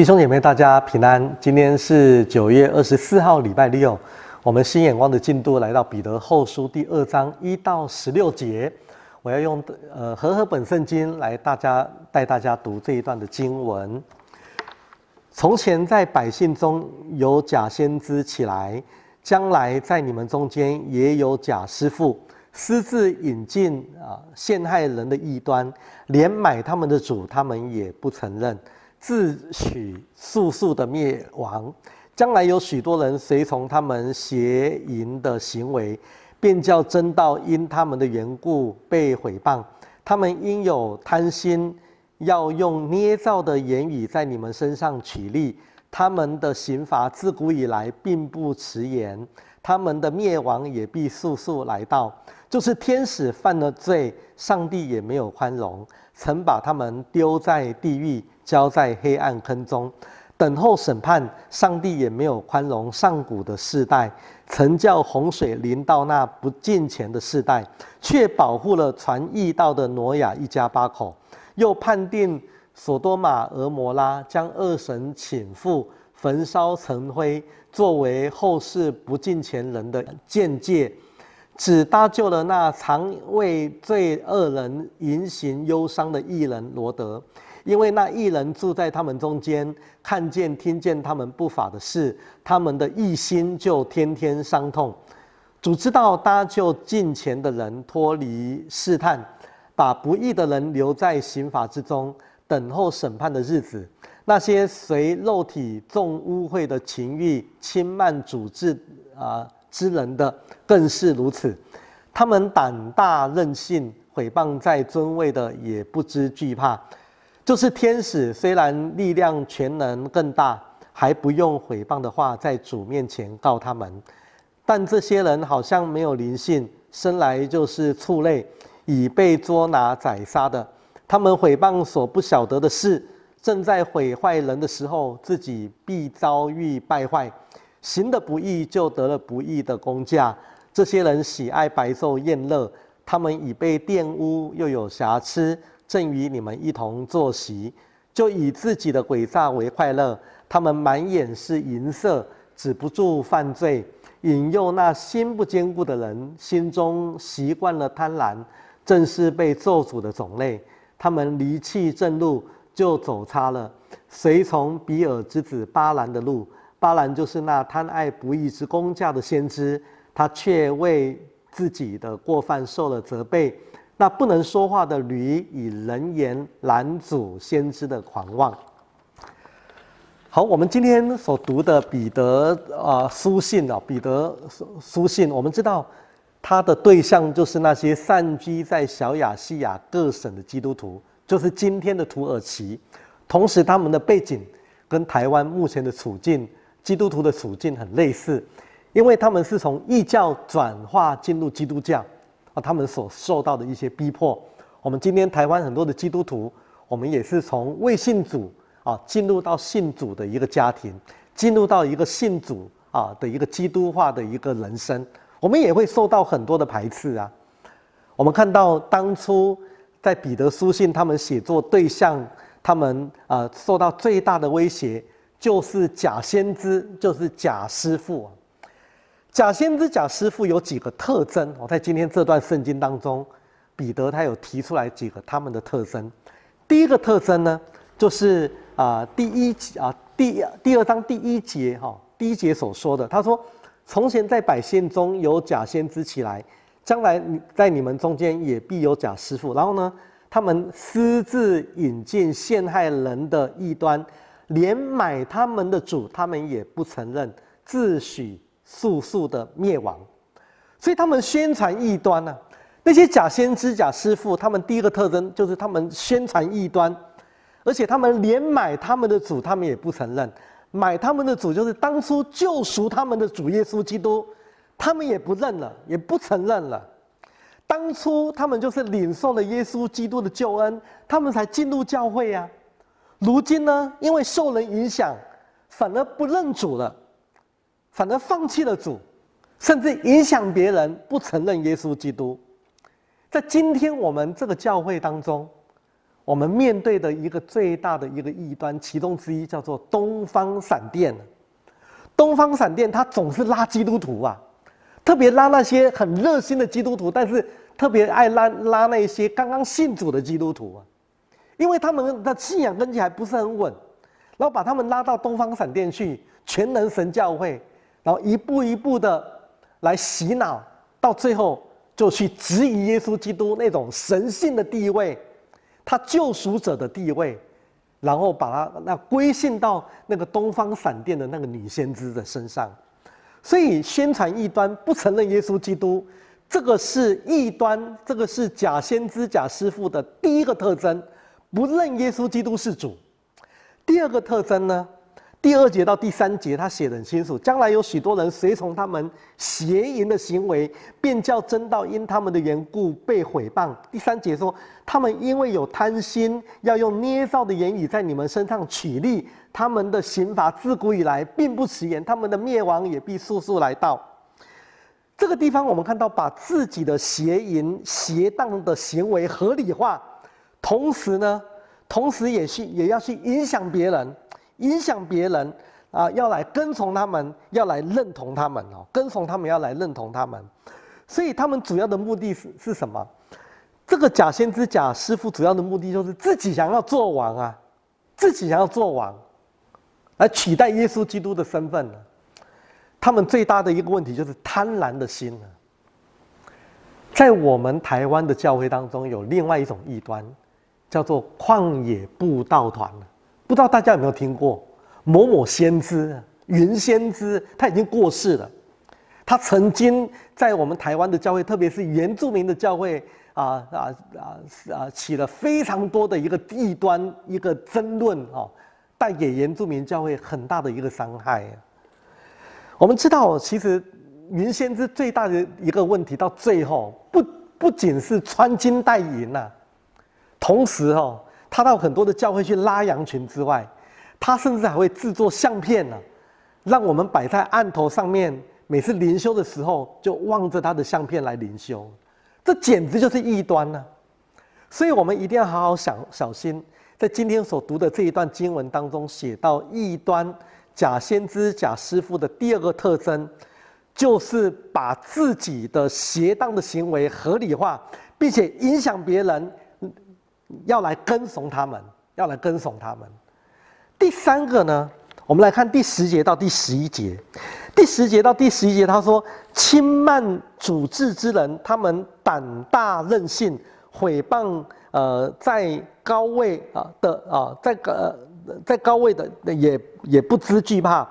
弟兄姐妹，大家平安。今天是九月二十四号，礼拜六。我们新眼光的进度来到彼得后书第二章一到十六节。我要用呃和合本圣经来大家带大家读这一段的经文。从前在百姓中有假先知起来，将来在你们中间也有假师傅，私自引进啊陷害人的异端，连买他们的主他们也不承认。自取速速的灭亡，将来有许多人随从他们邪淫的行为，便叫真道因他们的缘故被毁谤。他们因有贪心，要用捏造的言语在你们身上取利。他们的刑罚自古以来并不迟延，他们的灭亡也必速速来到。就是天使犯了罪，上帝也没有宽容，曾把他们丢在地狱。交在黑暗坑中，等候审判。上帝也没有宽容上古的世代，曾叫洪水临到那不敬虔的世代，却保护了传义道的挪亚一家八口。又判定索多玛俄摩拉将二神请赴。焚烧成灰，作为后世不敬前人的见解，只搭救了那常为罪恶人言行忧伤的艺人罗德，因为那一人住在他们中间，看见、听见他们不法的事，他们的一心就天天伤痛。主知道搭救近前的人脱离试探，把不义的人留在刑法之中，等候审判的日子。那些随肉体重污秽的情欲轻慢主志啊之人，的更是如此。他们胆大任性，毁谤在尊位的，也不知惧怕。就是天使，虽然力量全能更大，还不用毁谤的话在主面前告他们，但这些人好像没有灵性，生来就是畜类，已被捉拿宰杀的。他们毁谤所不晓得的事，正在毁坏人的时候，自己必遭遇败坏，行的不义就得了不义的工价。这些人喜爱白昼宴乐，他们已被玷污，又有瑕疵。正与你们一同坐席，就以自己的诡诈为快乐。他们满眼是银色，止不住犯罪，引诱那心不坚固的人。心中习惯了贪婪，正是被咒诅的种类。他们离弃正路，就走差了。随从比尔之子巴兰的路，巴兰就是那贪爱不义之工价的先知，他却为自己的过犯受了责备。那不能说话的驴以人言拦阻先知的狂妄。好，我们今天所读的彼得啊书信啊，彼得书书信，我们知道他的对象就是那些散居在小亚细亚各省的基督徒，就是今天的土耳其。同时，他们的背景跟台湾目前的处境，基督徒的处境很类似，因为他们是从异教转化进入基督教。啊，他们所受到的一些逼迫，我们今天台湾很多的基督徒，我们也是从未信主啊，进入到信主的一个家庭，进入到一个信主啊的一个基督化的一个人生，我们也会受到很多的排斥啊。我们看到当初在彼得书信，他们写作对象，他们啊受到最大的威胁就是假先知，就是假师傅。假先知、假师傅有几个特征。我在今天这段圣经当中，彼得他有提出来几个他们的特征。第一个特征呢，就是啊，第一节啊，第第二章第一节哈，第一节所说的，他说：“从前在百姓中有假先知起来，将来在你们中间也必有假师傅。”然后呢，他们私自引进陷害人的异端，连买他们的主，他们也不承认，自诩。速速的灭亡，所以他们宣传异端呢？那些假先知、假师傅，他们第一个特征就是他们宣传异端，而且他们连买他们的主，他们也不承认。买他们的主就是当初救赎他们的主耶稣基督，他们也不认了，也不承认了。当初他们就是领受了耶稣基督的救恩，他们才进入教会呀。如今呢，因为受人影响，反而不认主了。反而放弃了主，甚至影响别人不承认耶稣基督。在今天我们这个教会当中，我们面对的一个最大的一个异端，其中之一叫做东方闪电。东方闪电他总是拉基督徒啊，特别拉那些很热心的基督徒，但是特别爱拉拉那些刚刚信主的基督徒啊，因为他们的信仰根基还不是很稳，然后把他们拉到东方闪电去全能神教会。然后一步一步的来洗脑，到最后就去质疑耶稣基督那种神性的地位，他救赎者的地位，然后把他那归信到那个东方闪电的那个女先知的身上，所以宣传异端不承认耶稣基督，这个是异端，这个是假先知假师傅的第一个特征，不认耶稣基督是主。第二个特征呢？第二节到第三节，他写很清楚：将来有许多人随从他们邪淫的行为，便叫真道因他们的缘故被毁谤。第三节说，他们因为有贪心，要用捏造的言语在你们身上取利；他们的刑罚自古以来并不迟延，他们的灭亡也必速速来到。这个地方，我们看到把自己的邪淫、邪荡的行为合理化，同时呢，同时也是也要去影响别人。影响别人啊，要来跟从他们，要来认同他们哦，跟从他们要来认同他们，所以他们主要的目的是是什么？这个假先知、假师傅主要的目的就是自己想要做王啊，自己想要做王，来取代耶稣基督的身份。他们最大的一个问题就是贪婪的心呢。在我们台湾的教会当中，有另外一种异端，叫做旷野布道团不知道大家有没有听过某某先知云先知？他已经过世了。他曾经在我们台湾的教会，特别是原住民的教会啊啊啊啊，起了非常多的一个弊端、一个争论哦，带给原住民教会很大的一个伤害。我们知道，其实云先知最大的一个问题，到最后不不仅是穿金戴银呐，同时哦。他到很多的教会去拉羊群之外，他甚至还会制作相片呢，让我们摆在案头上面，每次灵修的时候就望着他的相片来灵修，这简直就是异端呢。所以我们一定要好好想小心，在今天所读的这一段经文当中，写到异端假先知假师傅的第二个特征，就是把自己的邪当的行为合理化，并且影响别人。要来跟从他们，要来跟从他们。第三个呢，我们来看第十节到第十一节。第十节到第十一节，他说：“轻慢主治之人，他们胆大任性，毁谤。呃，在高位啊的啊，在个在高位的也也不知惧怕。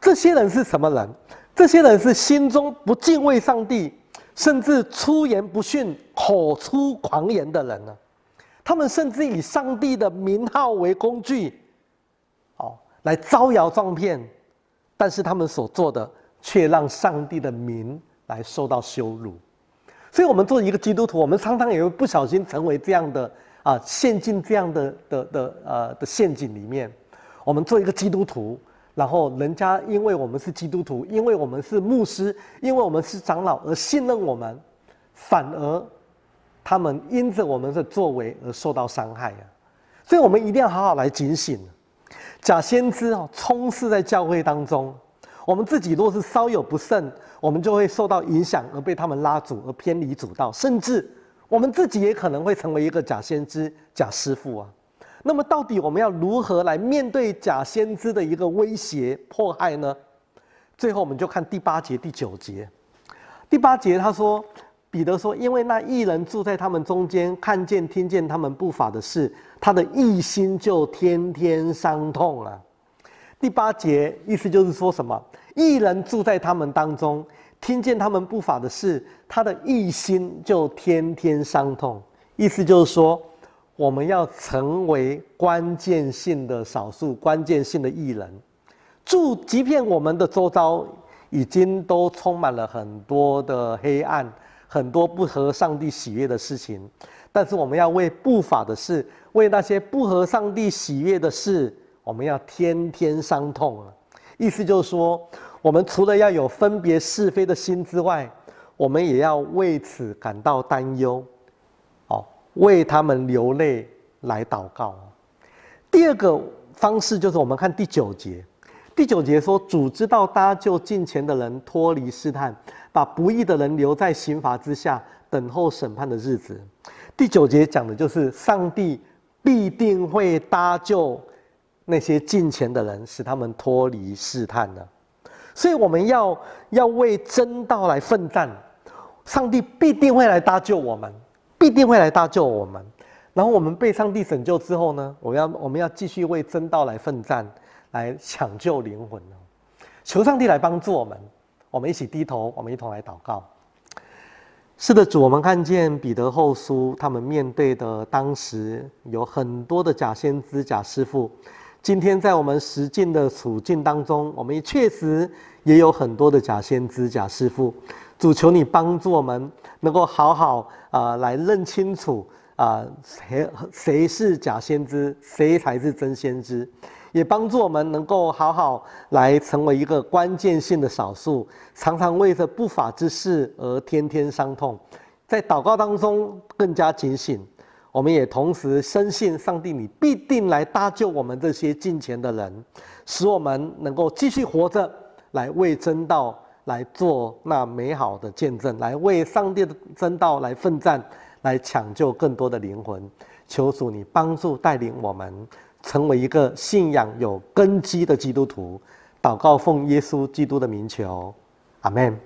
这些人是什么人？这些人是心中不敬畏上帝，甚至出言不逊、口出狂言的人呢？”他们甚至以上帝的名号为工具，哦，来招摇撞骗，但是他们所做的却让上帝的名来受到羞辱。所以，我们做一个基督徒，我们常常也会不小心成为这样的啊，陷进这样的的的呃的陷阱里面。我们做一个基督徒，然后人家因为我们是基督徒，因为我们是牧师，因为我们是长老而信任我们，反而。他们因着我们的作为而受到伤害啊。所以我们一定要好好来警醒。假先知哦充斥在教会当中，我们自己若是稍有不慎，我们就会受到影响而被他们拉阻而偏离主道，甚至我们自己也可能会成为一个假先知、假师傅啊。那么到底我们要如何来面对假先知的一个威胁迫害呢？最后我们就看第八节、第九节。第八节他说。彼得说：“因为那异人住在他们中间，看见、听见他们不法的事，他的一心就天天伤痛了。”第八节意思就是说什么？异人住在他们当中，听见他们不法的事，他的一心就天天伤痛。意思就是说，我们要成为关键性的少数，关键性的异人，住，即便我们的周遭已经都充满了很多的黑暗。很多不合上帝喜悦的事情，但是我们要为不法的事，为那些不合上帝喜悦的事，我们要天天伤痛啊。意思就是说，我们除了要有分别是非的心之外，我们也要为此感到担忧，哦，为他们流泪来祷告。第二个方式就是我们看第九节。第九节说：“主知道搭救近前的人脱离试探，把不义的人留在刑罚之下等候审判的日子。”第九节讲的就是上帝必定会搭救那些近前的人，使他们脱离试探的。所以我们要要为真道来奋战，上帝必定会来搭救我们，必定会来搭救我们。然后我们被上帝拯救之后呢？我要我们要继续为真道来奋战。来抢救灵魂求上帝来帮助我们。我们一起低头，我们一同来祷告。是的，主，我们看见彼得后书，他们面对的当时有很多的假先知、假师傅。今天在我们实境的处境当中，我们确实也有很多的假先知、假师傅。主，求你帮助我们，能够好好啊来认清楚啊谁谁是假先知，谁才是真先知。也帮助我们能够好好来成为一个关键性的少数，常常为着不法之事而天天伤痛，在祷告当中更加警醒。我们也同时深信上帝，你必定来搭救我们这些近前的人，使我们能够继续活着，来为真道来做那美好的见证，来为上帝的真道来奋战，来抢救更多的灵魂。求主你帮助带领我们。成为一个信仰有根基的基督徒，祷告奉耶稣基督的名求，阿门。